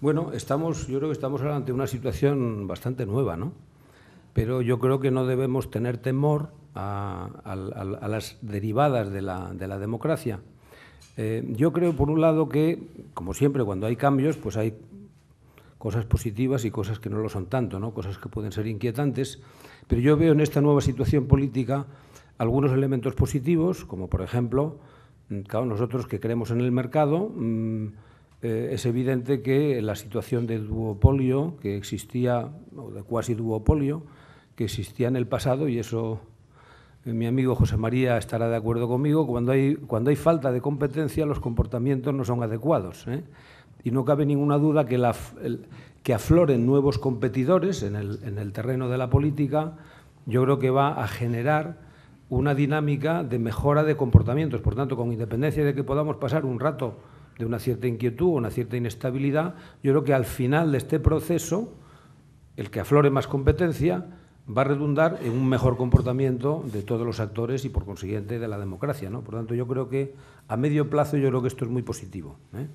Bueno, estamos, yo creo que estamos ante una situación bastante nueva, ¿no? Pero yo creo que no debemos tener temor a, las derivadas de la, democracia. Eh, yo creo, por un lado, que, como siempre, cuando hay cambios, pues hay cosas positivas y cosas que no lo son tanto, ¿no? cosas que pueden ser inquietantes, pero yo veo en esta nueva situación política algunos elementos positivos, como por ejemplo, mm, claro, nosotros que creemos en el mercado, mm, eh, es evidente que la situación de duopolio que existía, o de cuasi duopolio, que existía en el pasado, y eso eh, mi amigo José María estará de acuerdo conmigo, cuando hay, cuando hay falta de competencia los comportamientos no son adecuados. ¿eh? Y no cabe ninguna duda que, que afloren nuevos competidores en el terreno de la política, yo creo que va a generar una dinámica de mejora de comportamientos. Por tanto, con independencia de que podamos pasar un rato de una cierta inquietud, o una cierta inestabilidad, yo creo que al final de este proceso, el que aflore más competencia va a redundar en un mejor comportamiento de todos los actores y, por consiguiente, de la democracia. ¿no? Por tanto, yo creo que a medio plazo yo creo que esto es muy positivo. ¿eh?